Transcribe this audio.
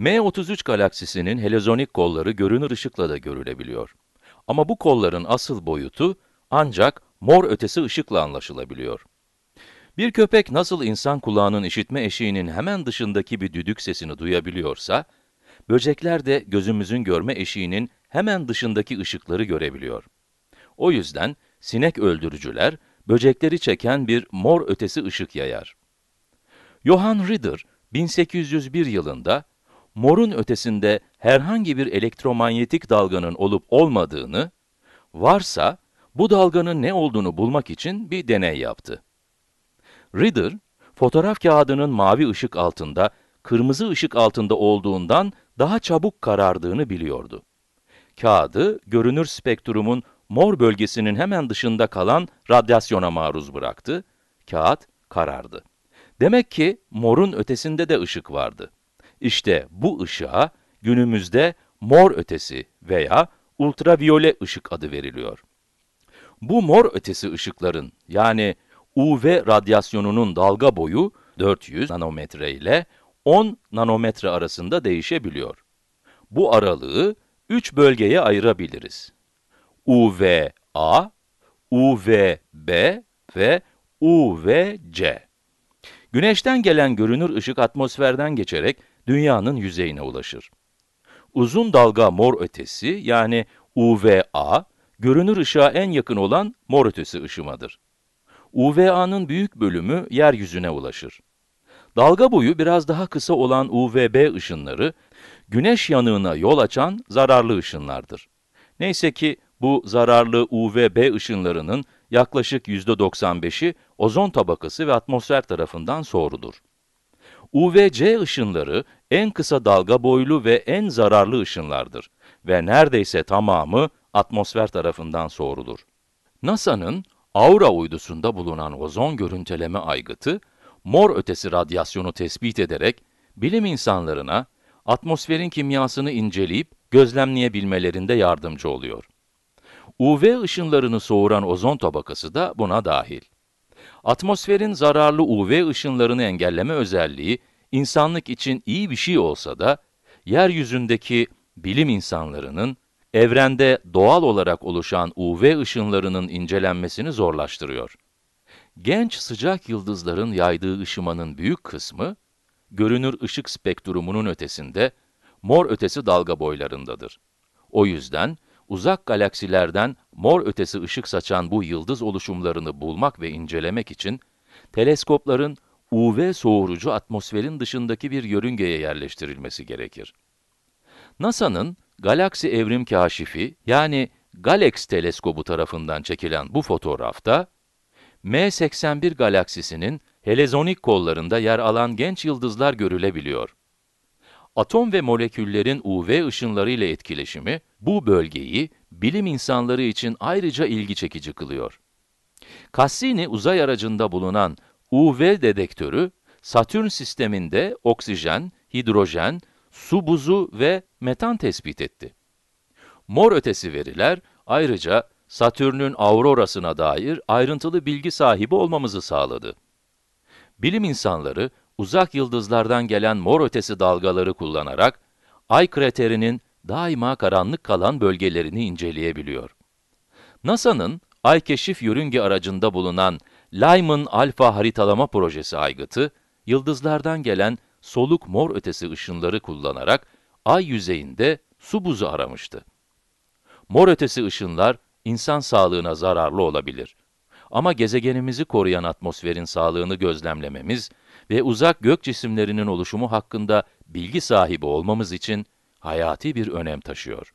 M33 galaksisinin helezonik kolları görünür ışıkla da görülebiliyor. Ama bu kolların asıl boyutu ancak mor ötesi ışıkla anlaşılabiliyor. Bir köpek nasıl insan kulağının işitme eşiğinin hemen dışındaki bir düdük sesini duyabiliyorsa, böcekler de gözümüzün görme eşiğinin hemen dışındaki ışıkları görebiliyor. O yüzden sinek öldürücüler, böcekleri çeken bir mor ötesi ışık yayar. Johann Rieder, 1801 yılında morun ötesinde herhangi bir elektromanyetik dalganın olup olmadığını, varsa bu dalganın ne olduğunu bulmak için bir deney yaptı. Reader, fotoğraf kağıdının mavi ışık altında, kırmızı ışık altında olduğundan daha çabuk karardığını biliyordu. Kağıdı, görünür spektrumun mor bölgesinin hemen dışında kalan radyasyona maruz bıraktı. Kağıt karardı. Demek ki morun ötesinde de ışık vardı. İşte bu ışığa günümüzde mor ötesi veya ultraviyole ışık adı veriliyor. Bu mor ötesi ışıkların yani UV radyasyonunun dalga boyu 400 nanometre ile 10 nanometre arasında değişebiliyor. Bu aralığı 3 bölgeye ayırabiliriz. UVA, UVB ve UVC. Güneşten gelen görünür ışık atmosferden geçerek dünyanın yüzeyine ulaşır. Uzun dalga mor ötesi yani UVA, görünür ışığa en yakın olan mor ötesi ışımadır. UVA'nın büyük bölümü yeryüzüne ulaşır. Dalga boyu biraz daha kısa olan UVB ışınları, güneş yanığına yol açan zararlı ışınlardır. Neyse ki bu zararlı UVB ışınlarının yaklaşık %95'i ozon tabakası ve atmosfer tarafından soğurulur. UVC ışınları en kısa dalga boylu ve en zararlı ışınlardır ve neredeyse tamamı atmosfer tarafından soğurulur. NASA'nın Aura uydusunda bulunan ozon görüntüleme aygıtı, mor ötesi radyasyonu tespit ederek bilim insanlarına atmosferin kimyasını inceleyip gözlemleyebilmelerinde yardımcı oluyor. UV ışınlarını soğuran ozon tabakası da buna dahil. Atmosferin zararlı UV ışınlarını engelleme özelliği insanlık için iyi bir şey olsa da, yeryüzündeki bilim insanlarının evrende doğal olarak oluşan UV ışınlarının incelenmesini zorlaştırıyor. Genç sıcak yıldızların yaydığı ışımanın büyük kısmı, görünür ışık spektrumunun ötesinde, mor ötesi dalga boylarındadır. O yüzden, uzak galaksilerden mor ötesi ışık saçan bu yıldız oluşumlarını bulmak ve incelemek için teleskopların UV soğurucu atmosferin dışındaki bir yörüngeye yerleştirilmesi gerekir. NASA'nın Galaksi Evrim Kaşifi yani Galax teleskobu tarafından çekilen bu fotoğrafta M81 galaksisinin helezonik kollarında yer alan genç yıldızlar görülebiliyor. Atom ve moleküllerin UV ışınları ile etkileşimi, bu bölgeyi bilim insanları için ayrıca ilgi çekici kılıyor. Cassini uzay aracında bulunan UV dedektörü, Satürn sisteminde oksijen, hidrojen, su buzu ve metan tespit etti. Mor ötesi veriler ayrıca Satürn'ün aurorasına dair ayrıntılı bilgi sahibi olmamızı sağladı. Bilim insanları uzak yıldızlardan gelen mor ötesi dalgaları kullanarak Ay kraterinin daima karanlık kalan bölgelerini inceleyebiliyor. NASA'nın Ay keşif yörünge aracında bulunan Lyman Alpha haritalama projesi aygıtı, yıldızlardan gelen soluk mor ötesi ışınları kullanarak ay yüzeyinde su buzu aramıştı. Mor ötesi ışınlar insan sağlığına zararlı olabilir. Ama gezegenimizi koruyan atmosferin sağlığını gözlemlememiz ve uzak gök cisimlerinin oluşumu hakkında bilgi sahibi olmamız için hayati bir önem taşıyor.